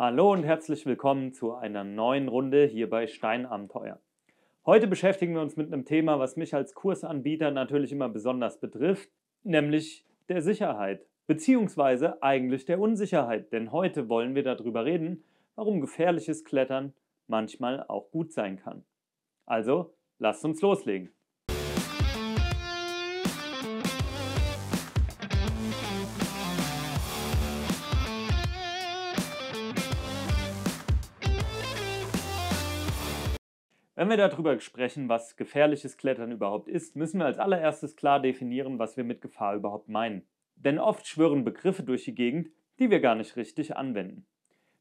Hallo und herzlich willkommen zu einer neuen Runde hier bei Steinabenteuer. Heute beschäftigen wir uns mit einem Thema, was mich als Kursanbieter natürlich immer besonders betrifft, nämlich der Sicherheit, beziehungsweise eigentlich der Unsicherheit, denn heute wollen wir darüber reden, warum gefährliches Klettern manchmal auch gut sein kann. Also, lasst uns loslegen. Wenn wir darüber sprechen, was gefährliches Klettern überhaupt ist, müssen wir als allererstes klar definieren, was wir mit Gefahr überhaupt meinen. Denn oft schwirren Begriffe durch die Gegend, die wir gar nicht richtig anwenden.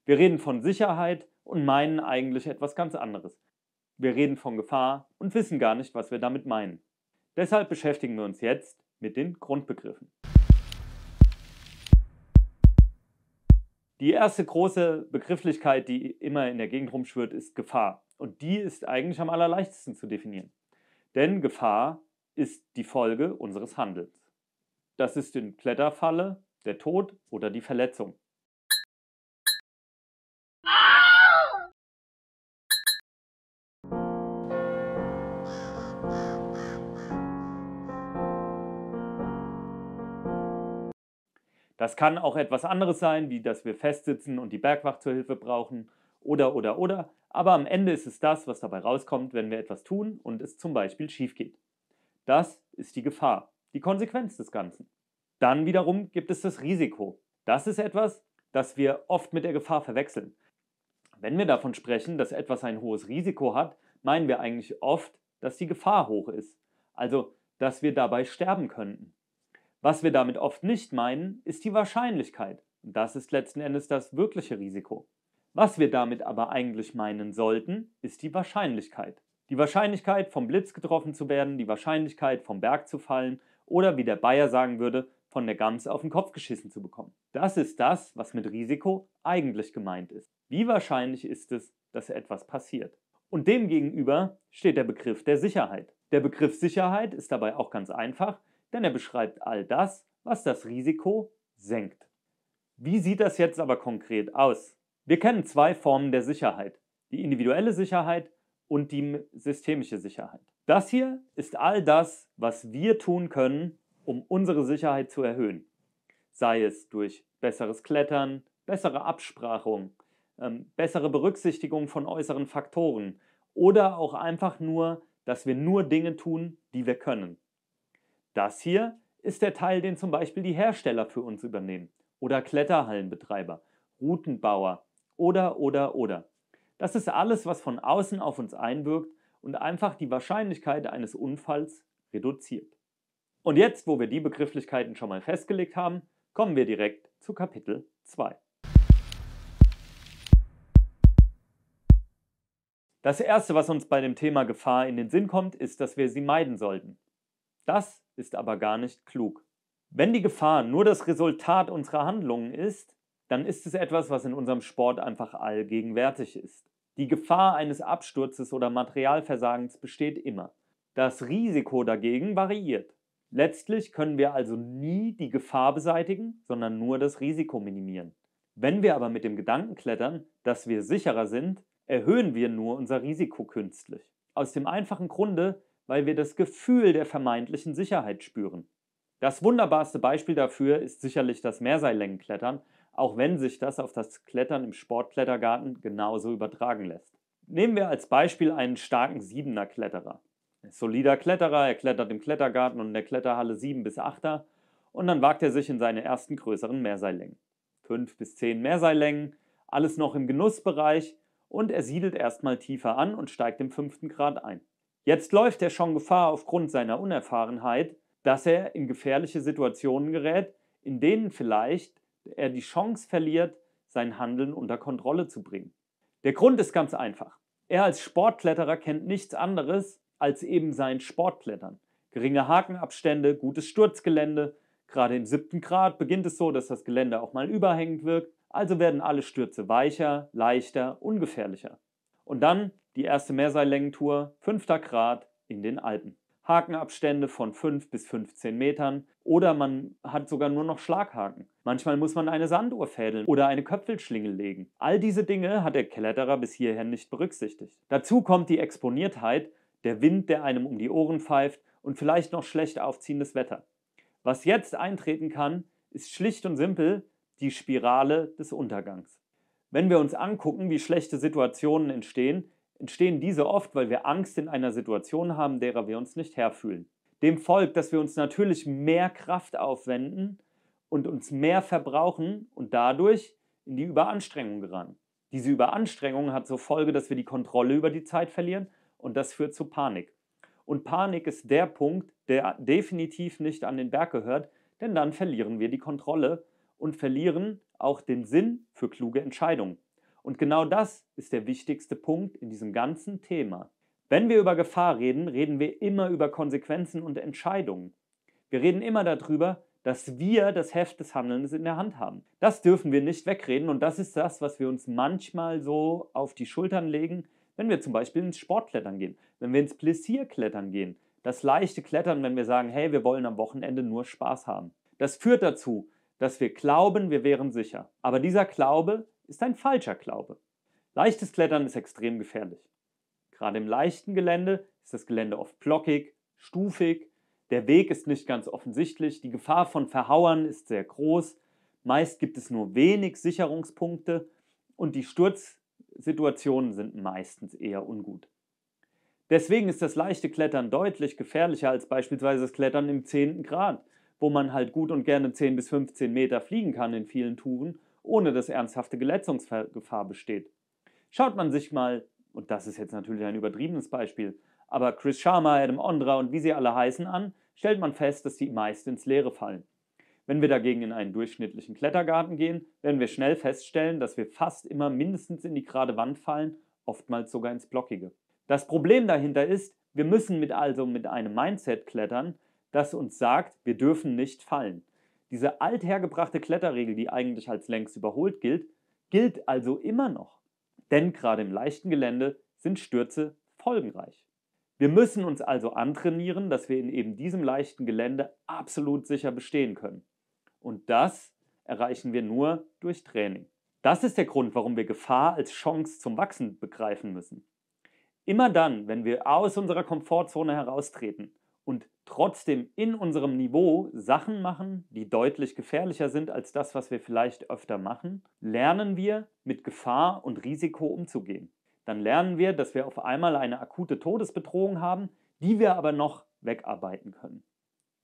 Wir reden von Sicherheit und meinen eigentlich etwas ganz anderes. Wir reden von Gefahr und wissen gar nicht, was wir damit meinen. Deshalb beschäftigen wir uns jetzt mit den Grundbegriffen. Die erste große Begrifflichkeit, die immer in der Gegend rumschwirrt, ist Gefahr. Und die ist eigentlich am allerleichtesten zu definieren. Denn Gefahr ist die Folge unseres Handelns. Das ist in Kletterfalle der Tod oder die Verletzung. Das kann auch etwas anderes sein, wie dass wir festsitzen und die Bergwacht zur Hilfe brauchen oder oder oder. Aber am Ende ist es das, was dabei rauskommt, wenn wir etwas tun und es zum Beispiel schief geht. Das ist die Gefahr, die Konsequenz des Ganzen. Dann wiederum gibt es das Risiko. Das ist etwas, das wir oft mit der Gefahr verwechseln. Wenn wir davon sprechen, dass etwas ein hohes Risiko hat, meinen wir eigentlich oft, dass die Gefahr hoch ist. Also, dass wir dabei sterben könnten. Was wir damit oft nicht meinen, ist die Wahrscheinlichkeit. das ist letzten Endes das wirkliche Risiko. Was wir damit aber eigentlich meinen sollten, ist die Wahrscheinlichkeit. Die Wahrscheinlichkeit, vom Blitz getroffen zu werden, die Wahrscheinlichkeit, vom Berg zu fallen oder, wie der Bayer sagen würde, von der Gams auf den Kopf geschissen zu bekommen. Das ist das, was mit Risiko eigentlich gemeint ist. Wie wahrscheinlich ist es, dass etwas passiert? Und demgegenüber steht der Begriff der Sicherheit. Der Begriff Sicherheit ist dabei auch ganz einfach denn er beschreibt all das, was das Risiko senkt. Wie sieht das jetzt aber konkret aus? Wir kennen zwei Formen der Sicherheit, die individuelle Sicherheit und die systemische Sicherheit. Das hier ist all das, was wir tun können, um unsere Sicherheit zu erhöhen. Sei es durch besseres Klettern, bessere Absprachung, ähm, bessere Berücksichtigung von äußeren Faktoren oder auch einfach nur, dass wir nur Dinge tun, die wir können. Das hier ist der Teil, den zum Beispiel die Hersteller für uns übernehmen oder Kletterhallenbetreiber, Routenbauer oder oder oder. Das ist alles, was von außen auf uns einwirkt und einfach die Wahrscheinlichkeit eines Unfalls reduziert. Und jetzt, wo wir die Begrifflichkeiten schon mal festgelegt haben, kommen wir direkt zu Kapitel 2. Das Erste, was uns bei dem Thema Gefahr in den Sinn kommt, ist, dass wir sie meiden sollten. Das ist aber gar nicht klug. Wenn die Gefahr nur das Resultat unserer Handlungen ist, dann ist es etwas, was in unserem Sport einfach allgegenwärtig ist. Die Gefahr eines Absturzes oder Materialversagens besteht immer. Das Risiko dagegen variiert. Letztlich können wir also nie die Gefahr beseitigen, sondern nur das Risiko minimieren. Wenn wir aber mit dem Gedanken klettern, dass wir sicherer sind, erhöhen wir nur unser Risiko künstlich. Aus dem einfachen Grunde, weil wir das Gefühl der vermeintlichen Sicherheit spüren. Das wunderbarste Beispiel dafür ist sicherlich das Mehrseillängenklettern, auch wenn sich das auf das Klettern im Sportklettergarten genauso übertragen lässt. Nehmen wir als Beispiel einen starken Siebener Kletterer. Ein solider Kletterer, er klettert im Klettergarten und in der Kletterhalle 7 bis 8er und dann wagt er sich in seine ersten größeren Mehrseillängen. 5 bis 10 Mehrseillängen, alles noch im Genussbereich und er siedelt erstmal tiefer an und steigt im fünften Grad ein. Jetzt läuft er schon Gefahr aufgrund seiner Unerfahrenheit, dass er in gefährliche Situationen gerät, in denen vielleicht er die Chance verliert, sein Handeln unter Kontrolle zu bringen. Der Grund ist ganz einfach. Er als Sportkletterer kennt nichts anderes als eben sein Sportklettern. Geringe Hakenabstände, gutes Sturzgelände. Gerade im siebten Grad beginnt es so, dass das Gelände auch mal überhängend wirkt. Also werden alle Stürze weicher, leichter, ungefährlicher. Und dann die erste Mehrseillängentour, fünfter Grad in den Alpen. Hakenabstände von 5 bis 15 Metern oder man hat sogar nur noch Schlaghaken. Manchmal muss man eine Sanduhr fädeln oder eine Köpfelschlingel legen. All diese Dinge hat der Kletterer bis hierher nicht berücksichtigt. Dazu kommt die Exponiertheit, der Wind, der einem um die Ohren pfeift und vielleicht noch schlecht aufziehendes Wetter. Was jetzt eintreten kann, ist schlicht und simpel die Spirale des Untergangs. Wenn wir uns angucken, wie schlechte Situationen entstehen, entstehen diese oft, weil wir Angst in einer Situation haben, derer wir uns nicht herfühlen. Dem folgt, dass wir uns natürlich mehr Kraft aufwenden und uns mehr verbrauchen und dadurch in die Überanstrengung geraten. Diese Überanstrengung hat zur Folge, dass wir die Kontrolle über die Zeit verlieren und das führt zu Panik. Und Panik ist der Punkt, der definitiv nicht an den Berg gehört, denn dann verlieren wir die Kontrolle und verlieren auch den Sinn für kluge Entscheidungen. Und genau das ist der wichtigste Punkt in diesem ganzen Thema. Wenn wir über Gefahr reden, reden wir immer über Konsequenzen und Entscheidungen. Wir reden immer darüber, dass wir das Heft des Handelns in der Hand haben. Das dürfen wir nicht wegreden und das ist das, was wir uns manchmal so auf die Schultern legen, wenn wir zum Beispiel ins Sportklettern gehen, wenn wir ins Plessierklettern gehen, das leichte Klettern, wenn wir sagen, hey, wir wollen am Wochenende nur Spaß haben. Das führt dazu, dass wir glauben, wir wären sicher. Aber dieser Glaube ist ein falscher Glaube. Leichtes Klettern ist extrem gefährlich. Gerade im leichten Gelände ist das Gelände oft blockig, stufig, der Weg ist nicht ganz offensichtlich, die Gefahr von Verhauern ist sehr groß, meist gibt es nur wenig Sicherungspunkte und die Sturzsituationen sind meistens eher ungut. Deswegen ist das leichte Klettern deutlich gefährlicher als beispielsweise das Klettern im 10. Grad, wo man halt gut und gerne 10 bis 15 Meter fliegen kann in vielen Touren ohne dass ernsthafte Geletzungsgefahr besteht. Schaut man sich mal, und das ist jetzt natürlich ein übertriebenes Beispiel, aber Chris Sharma, Adam Ondra und wie sie alle heißen an, stellt man fest, dass sie meist ins Leere fallen. Wenn wir dagegen in einen durchschnittlichen Klettergarten gehen, werden wir schnell feststellen, dass wir fast immer mindestens in die gerade Wand fallen, oftmals sogar ins Blockige. Das Problem dahinter ist, wir müssen mit also mit einem Mindset klettern, das uns sagt, wir dürfen nicht fallen. Diese althergebrachte Kletterregel, die eigentlich als längst überholt gilt, gilt also immer noch. Denn gerade im leichten Gelände sind Stürze folgenreich. Wir müssen uns also antrainieren, dass wir in eben diesem leichten Gelände absolut sicher bestehen können. Und das erreichen wir nur durch Training. Das ist der Grund, warum wir Gefahr als Chance zum Wachsen begreifen müssen. Immer dann, wenn wir aus unserer Komfortzone heraustreten und trotzdem in unserem Niveau Sachen machen, die deutlich gefährlicher sind als das, was wir vielleicht öfter machen, lernen wir mit Gefahr und Risiko umzugehen. Dann lernen wir, dass wir auf einmal eine akute Todesbedrohung haben, die wir aber noch wegarbeiten können.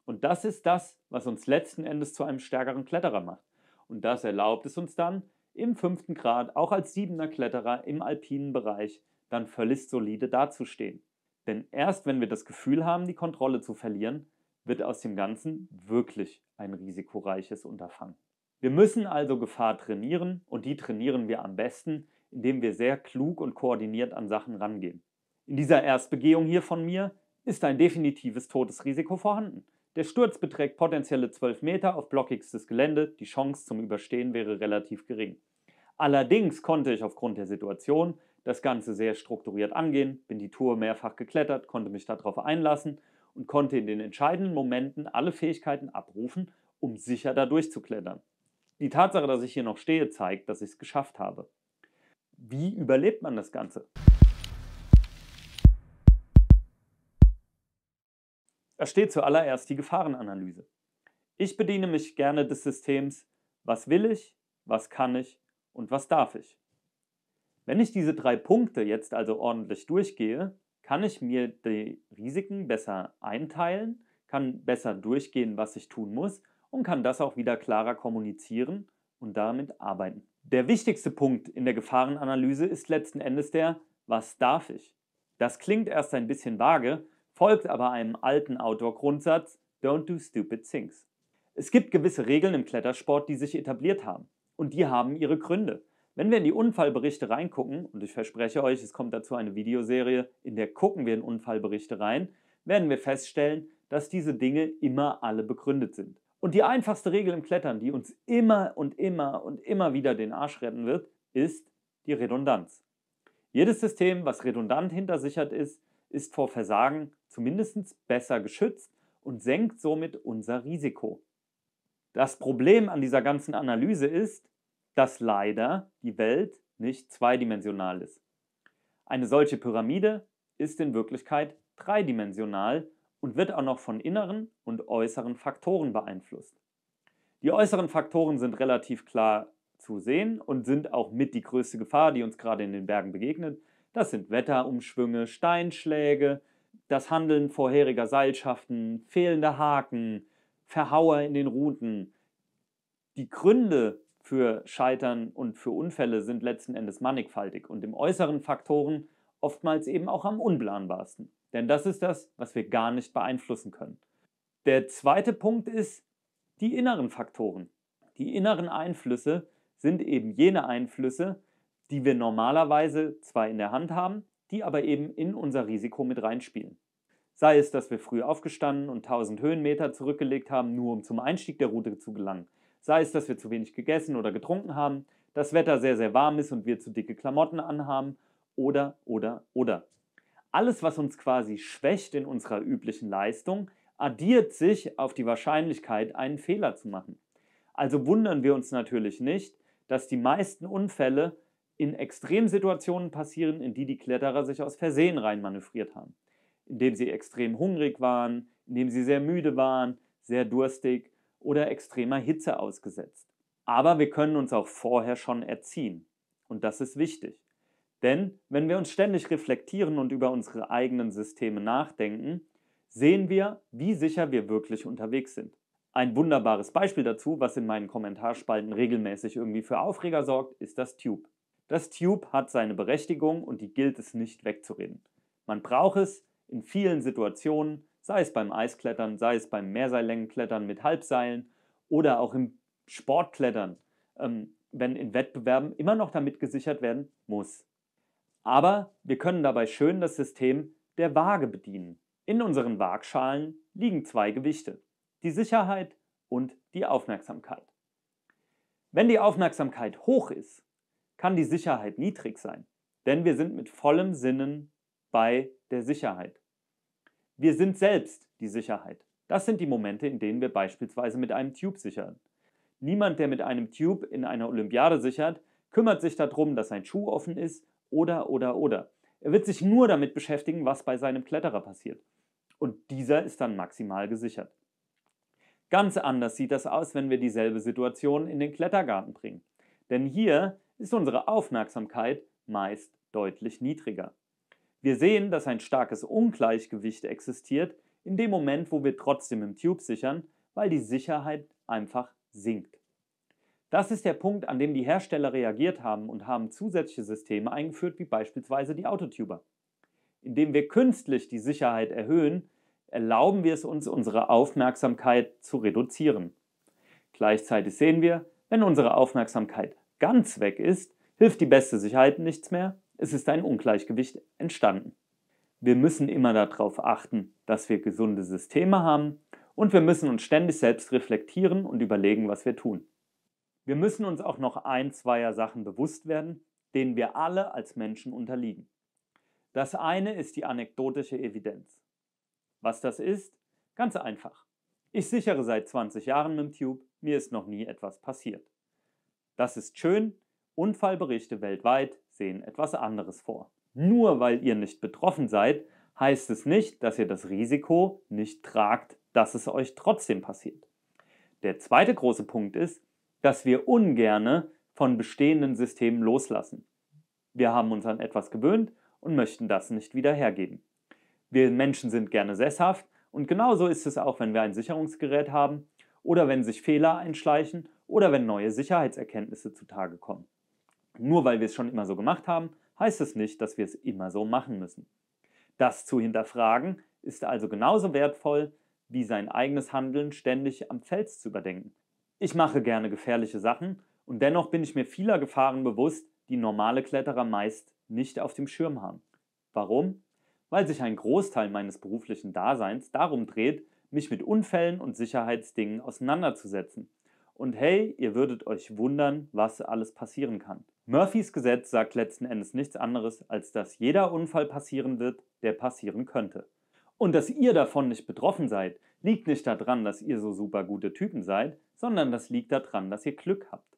Und das ist das, was uns letzten Endes zu einem stärkeren Kletterer macht. Und das erlaubt es uns dann, im fünften Grad, auch als siebener Kletterer im alpinen Bereich, dann völlig solide dazustehen. Denn erst wenn wir das Gefühl haben, die Kontrolle zu verlieren, wird aus dem Ganzen wirklich ein risikoreiches Unterfangen. Wir müssen also Gefahr trainieren und die trainieren wir am besten, indem wir sehr klug und koordiniert an Sachen rangehen. In dieser Erstbegehung hier von mir ist ein definitives Todesrisiko vorhanden. Der Sturz beträgt potenzielle 12 Meter auf blockigstes Gelände, die Chance zum Überstehen wäre relativ gering. Allerdings konnte ich aufgrund der Situation das Ganze sehr strukturiert angehen, bin die Tour mehrfach geklettert, konnte mich darauf einlassen und konnte in den entscheidenden Momenten alle Fähigkeiten abrufen, um sicher da durchzuklettern. Die Tatsache, dass ich hier noch stehe, zeigt, dass ich es geschafft habe. Wie überlebt man das Ganze? Da steht zuallererst die Gefahrenanalyse. Ich bediene mich gerne des Systems, was will ich, was kann ich und was darf ich. Wenn ich diese drei Punkte jetzt also ordentlich durchgehe, kann ich mir die Risiken besser einteilen, kann besser durchgehen, was ich tun muss und kann das auch wieder klarer kommunizieren und damit arbeiten. Der wichtigste Punkt in der Gefahrenanalyse ist letzten Endes der, was darf ich? Das klingt erst ein bisschen vage, folgt aber einem alten Outdoor-Grundsatz, don't do stupid things. Es gibt gewisse Regeln im Klettersport, die sich etabliert haben und die haben ihre Gründe. Wenn wir in die Unfallberichte reingucken, und ich verspreche euch, es kommt dazu eine Videoserie, in der gucken wir in Unfallberichte rein, werden wir feststellen, dass diese Dinge immer alle begründet sind. Und die einfachste Regel im Klettern, die uns immer und immer und immer wieder den Arsch retten wird, ist die Redundanz. Jedes System, was redundant hinter sich ist, ist vor Versagen zumindest besser geschützt und senkt somit unser Risiko. Das Problem an dieser ganzen Analyse ist, dass leider die Welt nicht zweidimensional ist. Eine solche Pyramide ist in Wirklichkeit dreidimensional und wird auch noch von inneren und äußeren Faktoren beeinflusst. Die äußeren Faktoren sind relativ klar zu sehen und sind auch mit die größte Gefahr, die uns gerade in den Bergen begegnet. Das sind Wetterumschwünge, Steinschläge, das Handeln vorheriger Seilschaften, fehlende Haken, Verhauer in den Routen. Die Gründe für Scheitern und für Unfälle sind letzten Endes mannigfaltig und im äußeren Faktoren oftmals eben auch am unplanbarsten. Denn das ist das, was wir gar nicht beeinflussen können. Der zweite Punkt ist die inneren Faktoren. Die inneren Einflüsse sind eben jene Einflüsse, die wir normalerweise zwar in der Hand haben, die aber eben in unser Risiko mit reinspielen. Sei es, dass wir früh aufgestanden und 1000 Höhenmeter zurückgelegt haben, nur um zum Einstieg der Route zu gelangen, Sei es, dass wir zu wenig gegessen oder getrunken haben, das Wetter sehr, sehr warm ist und wir zu dicke Klamotten anhaben oder, oder, oder. Alles, was uns quasi schwächt in unserer üblichen Leistung, addiert sich auf die Wahrscheinlichkeit, einen Fehler zu machen. Also wundern wir uns natürlich nicht, dass die meisten Unfälle in Extremsituationen passieren, in die die Kletterer sich aus Versehen reinmanövriert haben. Indem sie extrem hungrig waren, indem sie sehr müde waren, sehr durstig oder extremer Hitze ausgesetzt. Aber wir können uns auch vorher schon erziehen. Und das ist wichtig. Denn wenn wir uns ständig reflektieren und über unsere eigenen Systeme nachdenken, sehen wir, wie sicher wir wirklich unterwegs sind. Ein wunderbares Beispiel dazu, was in meinen Kommentarspalten regelmäßig irgendwie für Aufreger sorgt, ist das Tube. Das Tube hat seine Berechtigung und die gilt es nicht wegzureden. Man braucht es in vielen Situationen, sei es beim Eisklettern, sei es beim Mehrseillängenklettern mit Halbseilen oder auch im Sportklettern, ähm, wenn in Wettbewerben immer noch damit gesichert werden muss. Aber wir können dabei schön das System der Waage bedienen. In unseren Waagschalen liegen zwei Gewichte, die Sicherheit und die Aufmerksamkeit. Wenn die Aufmerksamkeit hoch ist, kann die Sicherheit niedrig sein, denn wir sind mit vollem Sinnen bei der Sicherheit. Wir sind selbst die Sicherheit. Das sind die Momente, in denen wir beispielsweise mit einem Tube sichern. Niemand, der mit einem Tube in einer Olympiade sichert, kümmert sich darum, dass sein Schuh offen ist oder oder oder. Er wird sich nur damit beschäftigen, was bei seinem Kletterer passiert. Und dieser ist dann maximal gesichert. Ganz anders sieht das aus, wenn wir dieselbe Situation in den Klettergarten bringen. Denn hier ist unsere Aufmerksamkeit meist deutlich niedriger. Wir sehen, dass ein starkes Ungleichgewicht existiert in dem Moment, wo wir trotzdem im Tube sichern, weil die Sicherheit einfach sinkt. Das ist der Punkt, an dem die Hersteller reagiert haben und haben zusätzliche Systeme eingeführt, wie beispielsweise die Autotuber. Indem wir künstlich die Sicherheit erhöhen, erlauben wir es uns, unsere Aufmerksamkeit zu reduzieren. Gleichzeitig sehen wir, wenn unsere Aufmerksamkeit ganz weg ist, hilft die beste Sicherheit nichts mehr es ist ein Ungleichgewicht entstanden. Wir müssen immer darauf achten, dass wir gesunde Systeme haben und wir müssen uns ständig selbst reflektieren und überlegen, was wir tun. Wir müssen uns auch noch ein, zweier Sachen bewusst werden, denen wir alle als Menschen unterliegen. Das eine ist die anekdotische Evidenz. Was das ist? Ganz einfach. Ich sichere seit 20 Jahren mit dem Tube, mir ist noch nie etwas passiert. Das ist schön. Unfallberichte weltweit sehen etwas anderes vor. Nur weil ihr nicht betroffen seid, heißt es nicht, dass ihr das Risiko nicht tragt, dass es euch trotzdem passiert. Der zweite große Punkt ist, dass wir ungerne von bestehenden Systemen loslassen. Wir haben uns an etwas gewöhnt und möchten das nicht wieder hergeben. Wir Menschen sind gerne sesshaft und genauso ist es auch, wenn wir ein Sicherungsgerät haben oder wenn sich Fehler einschleichen oder wenn neue Sicherheitserkenntnisse zutage kommen. Nur weil wir es schon immer so gemacht haben, heißt es nicht, dass wir es immer so machen müssen. Das zu hinterfragen ist also genauso wertvoll, wie sein eigenes Handeln ständig am Fels zu überdenken. Ich mache gerne gefährliche Sachen und dennoch bin ich mir vieler Gefahren bewusst, die normale Kletterer meist nicht auf dem Schirm haben. Warum? Weil sich ein Großteil meines beruflichen Daseins darum dreht, mich mit Unfällen und Sicherheitsdingen auseinanderzusetzen. Und hey, ihr würdet euch wundern, was alles passieren kann. Murphys Gesetz sagt letzten Endes nichts anderes, als dass jeder Unfall passieren wird, der passieren könnte. Und dass ihr davon nicht betroffen seid, liegt nicht daran, dass ihr so super gute Typen seid, sondern das liegt daran, dass ihr Glück habt.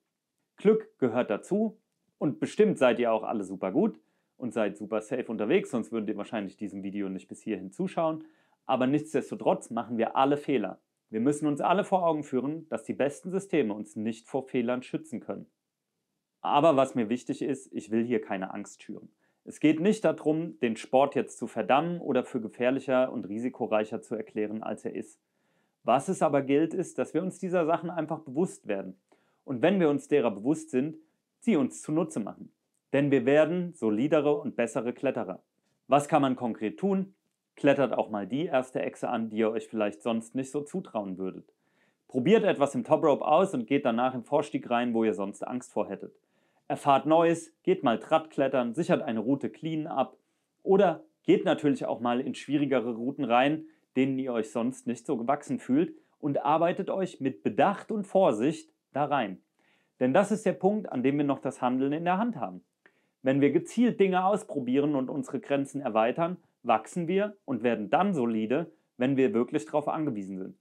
Glück gehört dazu und bestimmt seid ihr auch alle super gut und seid super safe unterwegs, sonst würdet ihr wahrscheinlich diesem Video nicht bis hierhin zuschauen. Aber nichtsdestotrotz machen wir alle Fehler. Wir müssen uns alle vor Augen führen, dass die besten Systeme uns nicht vor Fehlern schützen können. Aber was mir wichtig ist, ich will hier keine Angst schüren. Es geht nicht darum, den Sport jetzt zu verdammen oder für gefährlicher und risikoreicher zu erklären, als er ist. Was es aber gilt, ist, dass wir uns dieser Sachen einfach bewusst werden. Und wenn wir uns derer bewusst sind, sie uns zunutze machen. Denn wir werden solidere und bessere Kletterer. Was kann man konkret tun? Klettert auch mal die erste Echse an, die ihr euch vielleicht sonst nicht so zutrauen würdet. Probiert etwas im Top Rope aus und geht danach im Vorstieg rein, wo ihr sonst Angst vor hättet erfahrt Neues, geht mal Trapp sichert eine Route clean ab oder geht natürlich auch mal in schwierigere Routen rein, denen ihr euch sonst nicht so gewachsen fühlt und arbeitet euch mit Bedacht und Vorsicht da rein. Denn das ist der Punkt, an dem wir noch das Handeln in der Hand haben. Wenn wir gezielt Dinge ausprobieren und unsere Grenzen erweitern, wachsen wir und werden dann solide, wenn wir wirklich darauf angewiesen sind.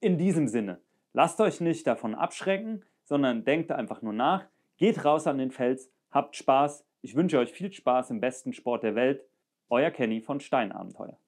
In diesem Sinne, lasst euch nicht davon abschrecken, sondern denkt einfach nur nach, Geht raus an den Fels, habt Spaß. Ich wünsche euch viel Spaß im besten Sport der Welt. Euer Kenny von Steinabenteuer.